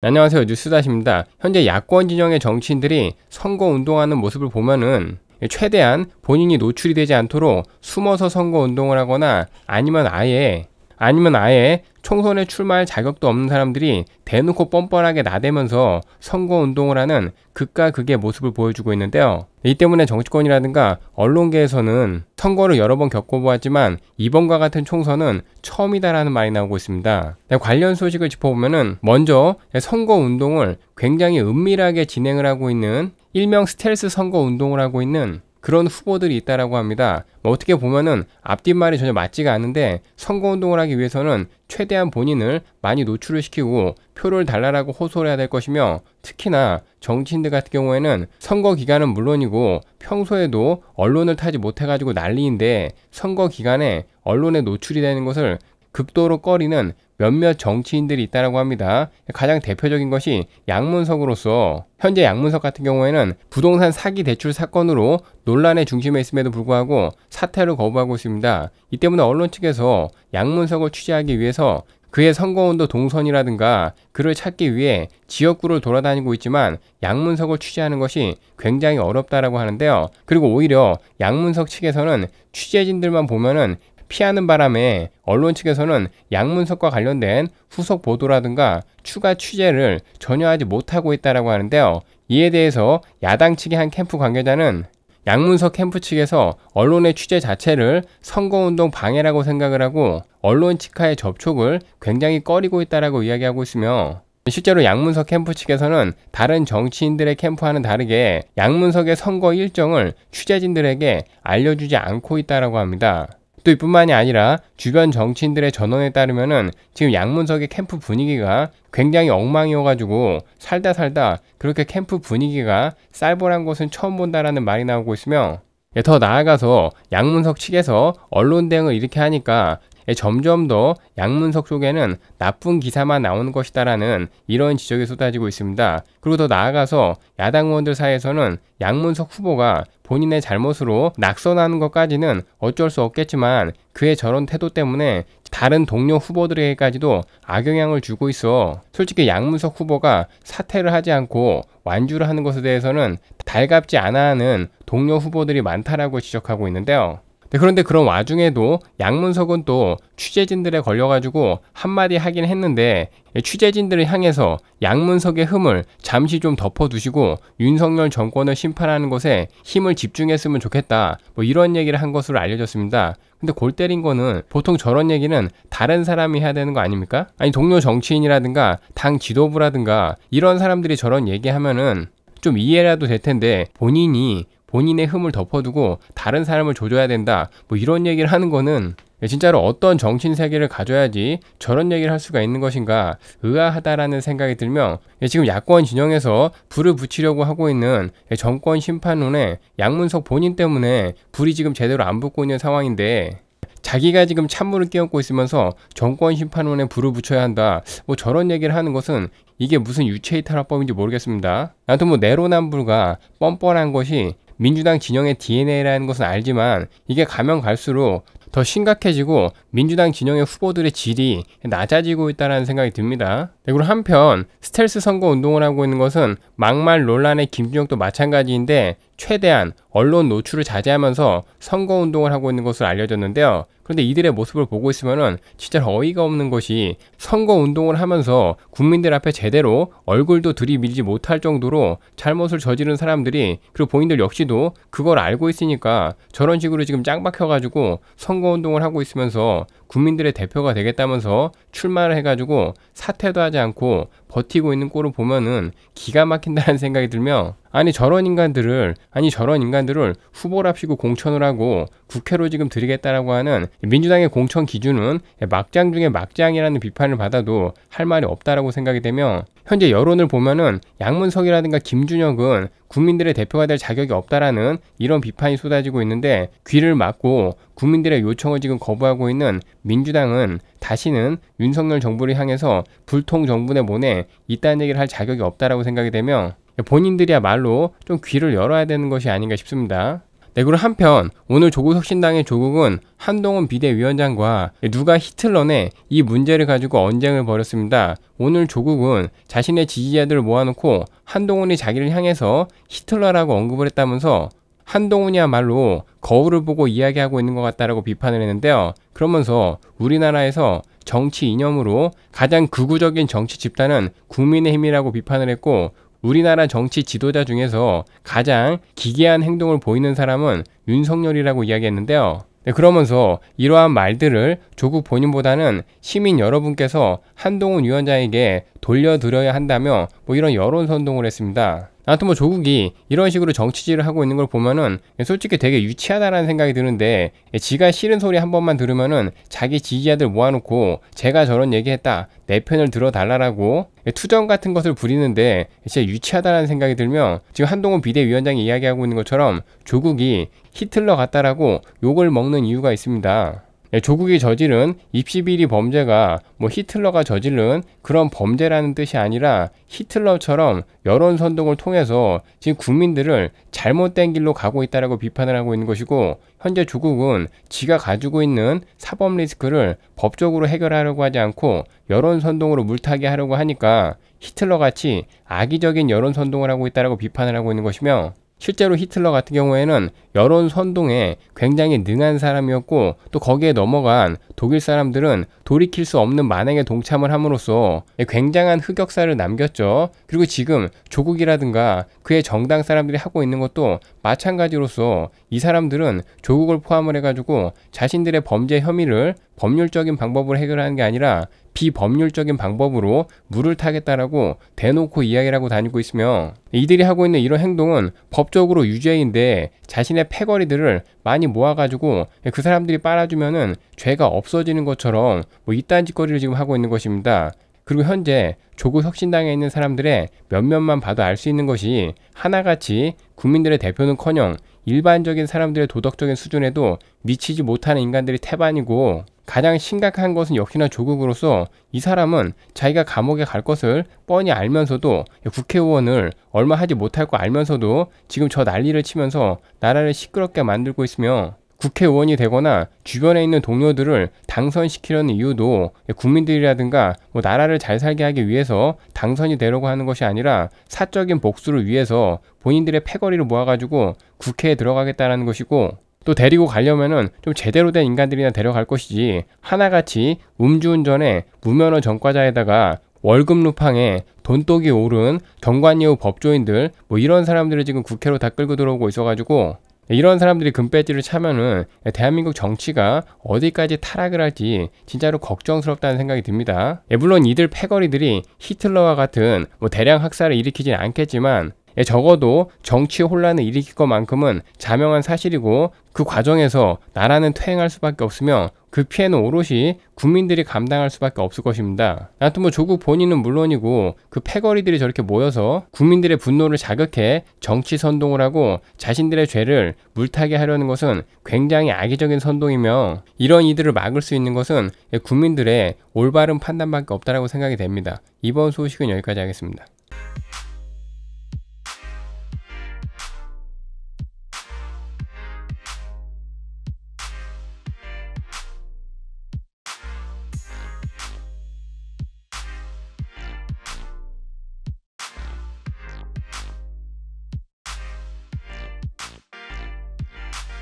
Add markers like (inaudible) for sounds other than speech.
안녕하세요. 뉴스다십니다. 현재 야권 진영의 정치인들이 선거 운동하는 모습을 보면은 최대한 본인이 노출이 되지 않도록 숨어서 선거 운동을 하거나 아니면 아예 아니면 아예 총선에 출마할 자격도 없는 사람들이 대놓고 뻔뻔하게 나대면서 선거운동을 하는 극과 극의 모습을 보여주고 있는데요. 이 때문에 정치권이라든가 언론계에서는 선거를 여러 번 겪어보았지만 이번과 같은 총선은 처음이다라는 말이 나오고 있습니다. 네, 관련 소식을 짚어보면 먼저 선거운동을 굉장히 은밀하게 진행을 하고 있는 일명 스텔스 선거운동을 하고 있는 그런 후보들이 있다라고 합니다. 뭐 어떻게 보면은 앞뒷말이 전혀 맞지가 않은데 선거운동을 하기 위해서는 최대한 본인을 많이 노출을 시키고 표를 달라라고 호소를 해야 될 것이며 특히나 정치인들 같은 경우에는 선거 기간은 물론이고 평소에도 언론을 타지 못해가지고 난리인데 선거 기간에 언론에 노출이 되는 것을 극도로 꺼리는 몇몇 정치인들이 있다라고 합니다. 가장 대표적인 것이 양문석으로서 현재 양문석 같은 경우에는 부동산 사기 대출 사건으로 논란의 중심에 있음에도 불구하고 사퇴를 거부하고 있습니다. 이 때문에 언론 측에서 양문석을 취재하기 위해서 그의 선거운도 동선이라든가 그를 찾기 위해 지역구를 돌아다니고 있지만 양문석을 취재하는 것이 굉장히 어렵다라고 하는데요. 그리고 오히려 양문석 측에서는 취재진들만 보면은 피하는 바람에 언론 측에서는 양문석과 관련된 후속 보도라든가 추가 취재를 전혀 하지 못하고 있다라고 하는데요. 이에 대해서 야당 측의 한 캠프 관계자는 양문석 캠프 측에서 언론의 취재 자체를 선거운동 방해라고 생각을 하고 언론 측과의 접촉을 굉장히 꺼리고 있다라고 이야기하고 있으며 실제로 양문석 캠프 측에서는 다른 정치인들의 캠프와는 다르게 양문석의 선거 일정을 취재진들에게 알려주지 않고 있다라고 합니다. 뿐만이 아니라 주변 정치인들의 전언에 따르면은 지금 양문석의 캠프 분위기가 굉장히 엉망이어가지고 살다 살다 그렇게 캠프 분위기가 쌀벌한 곳은 처음 본다라는 말이 나오고 있으며 예, 더 나아가서 양문석 측에서 언론 대응을 이렇게 하니까 예, 점점 더 양문석 쪽에는 나쁜 기사만 나오는 것이다라는 이런 지적이 쏟아지고 있습니다. 그리고 더 나아가서 야당 의원들 사이에서는 양문석 후보가 본인의 잘못으로 낙선하는 것까지는 어쩔 수 없겠지만 그의 저런 태도 때문에 다른 동료 후보들에게까지도 악영향을 주고 있어 솔직히 양문석 후보가 사퇴를 하지 않고 완주를 하는 것에 대해서는 달갑지 않아 하는 동료 후보들이 많다라고 지적하고 있는데요. 네, 그런데 그런 와중에도 양문석은 또 취재진들에 걸려가지고 한마디 하긴 했는데 취재진들을 향해서 양문석의 흠을 잠시 좀 덮어두시고 윤석열 정권을 심판하는 것에 힘을 집중했으면 좋겠다 뭐 이런 얘기를 한 것으로 알려졌습니다. 근데 골 때린 거는 보통 저런 얘기는 다른 사람이 해야 되는 거 아닙니까? 아니 동료 정치인이라든가 당 지도부라든가 이런 사람들이 저런 얘기하면은 좀 이해라도 될 텐데 본인이 본인의 흠을 덮어두고 다른 사람을 조져야 된다. 뭐 이런 얘기를 하는 거는 진짜로 어떤 정신 세계를 가져야지 저런 얘기를 할 수가 있는 것인가 의아하다라는 생각이 들며 지금 야권 진영에서 불을 붙이려고 하고 있는 정권 심판론에 양문석 본인 때문에 불이 지금 제대로 안 붙고 있는 상황인데 자기가 지금 찬물을 끼얹고 있으면서 정권 심판론에 불을 붙여야 한다. 뭐 저런 얘기를 하는 것은 이게 무슨 유체이탈화법인지 모르겠습니다. 아무튼 뭐 내로남불과 뻔뻔한 것이 민주당 진영의 DNA라는 것은 알지만 이게 가면 갈수록 더 심각해지고 민주당 진영의 후보들의 질이 낮아지고 있다는 생각이 듭니다. 그리고 한편 스텔스 선거 운동을 하고 있는 것은 막말 논란의 김준혁도 마찬가지인데 최대한 언론 노출을 자제하면서 선거 운동을 하고 있는 것으로 알려졌는데요. 그런데 이들의 모습을 보고 있으면 진짜 어이가 없는 것이 선거 운동을 하면서 국민들 앞에 제대로 얼굴도 들이밀지 못할 정도로 잘못을 저지른 사람들이 그리고 본인들 역시도 그걸 알고 있으니까 저런 식으로 지금 짱박혀가지고 선거 운동을 하고 있으면서 국민들의 대표가 되겠다면서 출마를 해가지고 사퇴도 하지 않고 버티고 있는 꼴을 보면은 기가 막힌다는 (laughs) 생각이 들며 아니 저런 인간들을 아니 저런 인간들을 후보랍시고 공천을 하고 국회로 지금 드리겠다라고 하는 민주당의 공천 기준은 막장 중에 막장이라는 비판을 받아도 할 말이 없다라고 생각이 되며 현재 여론을 보면은 양문석이라든가 김준혁은 국민들의 대표가 될 자격이 없다라는 이런 비판이 쏟아지고 있는데 귀를 막고 국민들의 요청을 지금 거부하고 있는 민주당은 다시는 윤석열 정부를 향해서 불통 정부의 모네 이딴 얘기를 할 자격이 없다라고 생각이 되며 본인들이야말로 좀 귀를 열어야 되는 것이 아닌가 싶습니다. 네그고 한편 오늘 조국혁 신당의 조국은 한동훈 비대위원장과 누가 히틀러네 이 문제를 가지고 언쟁을 벌였습니다. 오늘 조국은 자신의 지지자들을 모아놓고 한동훈이 자기를 향해서 히틀러라고 언급을 했다면서 한동훈이야말로 거울을 보고 이야기하고 있는 것 같다라고 비판을 했는데요. 그러면서 우리나라에서 정치 이념으로 가장 극우적인 정치 집단은 국민의힘이라고 비판을 했고 우리나라 정치 지도자 중에서 가장 기괴한 행동을 보이는 사람은 윤석열이라고 이야기했는데요. 네, 그러면서 이러한 말들을 조국 본인보다는 시민 여러분께서 한동훈 위원장에게 돌려드려야 한다며 뭐 이런 여론 선동을 했습니다. 아무튼 뭐 조국이 이런 식으로 정치질을 하고 있는 걸 보면은 솔직히 되게 유치하다라는 생각이 드는데 예, 지가 싫은 소리 한 번만 들으면은 자기 지지자들 모아놓고 제가 저런 얘기했다 내 편을 들어달라라고 예, 투정 같은 것을 부리는데 진짜 유치하다라는 생각이 들며 지금 한동훈 비대위원장이 이야기하고 있는 것처럼 조국이 히틀러 같다라고 욕을 먹는 이유가 있습니다. 예, 조국이 저지른 입시비리 범죄가 뭐 히틀러가 저지른 그런 범죄라는 뜻이 아니라 히틀러처럼 여론선동을 통해서 지금 국민들을 잘못된 길로 가고 있다라고 비판을 하고 있는 것이고 현재 조국은 지가 가지고 있는 사법 리스크를 법적으로 해결하려고 하지 않고 여론선동으로 물타기 하려고 하니까 히틀러같이 악의적인 여론선동을 하고 있다라고 비판을 하고 있는 것이며 실제로 히틀러 같은 경우에는 여론 선동에 굉장히 능한 사람이었고 또 거기에 넘어간 독일 사람들은 돌이킬 수 없는 만행에 동참을 함으로써 굉장한 흑역사를 남겼죠. 그리고 지금 조국이라든가 그의 정당 사람들이 하고 있는 것도 마찬가지로서 이 사람들은 조국을 포함을 해가지고 자신들의 범죄 혐의를 법률적인 방법으로 해결하는 게 아니라 비법률적인 방법으로 물을 타겠다라고 대놓고 이야기를 하고 다니고 있으며 이들이 하고 있는 이런 행동은 법적으로 유죄인데 자신의 패거리들을 많이 모아가지고 그 사람들이 빨아주면은 죄가 없어지는 것처럼 뭐 이딴 짓거리를 지금 하고 있는 것입니다. 그리고 현재 조국 혁신당에 있는 사람들의 몇몇만 봐도 알 수 있는 것이 하나같이 국민들의 대표는커녕 일반적인 사람들의 도덕적인 수준에도 미치지 못하는 인간들이 태반이고 가장 심각한 것은 역시나 조국으로서 이 사람은 자기가 감옥에 갈 것을 뻔히 알면서도 국회의원을 얼마 하지 못할 거 알면서도 지금 저 난리를 치면서 나라를 시끄럽게 만들고 있으며 국회의원이 되거나 주변에 있는 동료들을 당선시키려는 이유도 국민들이라든가 뭐 나라를 잘 살게 하기 위해서 당선이 되려고 하는 것이 아니라 사적인 복수를 위해서 본인들의 패거리를 모아가지고 국회에 들어가겠다라는 것이고 또 데리고 가려면은 좀 제대로 된 인간들이나 데려갈 것이지 하나같이 음주운전에 무면허 전과자에다가 월급 루팡에 돈독이 오른 경관 이후 법조인들 뭐 이런 사람들을 지금 국회로 다 끌고 들어오고 있어가지고 이런 사람들이 금배지를 차면은 대한민국 정치가 어디까지 타락을 할지 진짜로 걱정스럽다는 생각이 듭니다. 예, 물론 이들 패거리들이 히틀러와 같은 뭐 대량 학살을 일으키진 않겠지만 예, 적어도 정치 혼란을 일으킬 것만큼은 자명한 사실이고 그 과정에서 나라는 퇴행할 수밖에 없으며 그 피해는 오롯이 국민들이 감당할 수밖에 없을 것입니다. 아무튼 뭐 조국 본인은 물론이고 그 패거리들이 저렇게 모여서 국민들의 분노를 자극해 정치 선동을 하고 자신들의 죄를 물타게 하려는 것은 굉장히 악의적인 선동이며 이런 이들을 막을 수 있는 것은 예, 국민들의 올바른 판단밖에 없다라고 생각이 됩니다. 이번 소식은 여기까지 하겠습니다.